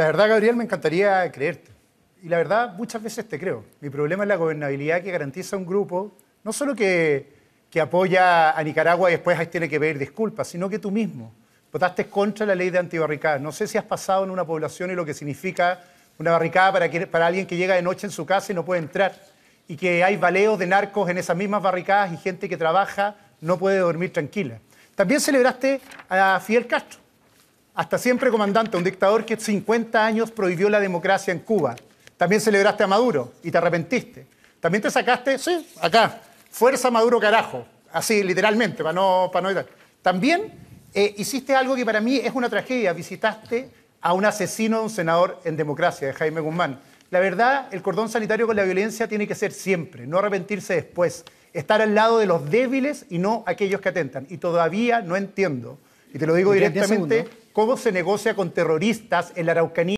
La verdad, Gabriel, me encantaría creerte. Y la verdad, muchas veces te creo. Mi problema es la gobernabilidad que garantiza un grupo, no solo que, apoya a Nicaragua y después ahí tiene este que pedir disculpas, sino que tú mismo votaste contra la ley de antibarricadas. No sé si has pasado en una población y lo que significa una barricada para, para alguien que llega de noche en su casa y no puede entrar. Y que hay baleos de narcos en esas mismas barricadas y gente que trabaja no puede dormir tranquila. También celebraste a Fidel Castro. Hasta siempre, comandante, un dictador que 50 años prohibió la democracia en Cuba. También celebraste a Maduro y te arrepentiste. También te sacaste, sí, acá, fuerza Maduro carajo, así literalmente, para no... También eh, hiciste algo que para mí es una tragedia, visitaste a un asesino de un senador en democracia, de Jaime Guzmán. La verdad, el cordón sanitario con la violencia tiene que ser siempre, no arrepentirse después, estar al lado de los débiles y no aquellos que atentan. Y todavía no entiendo y te lo digo directamente, ¿cómo se negocia con terroristas en la Araucanía?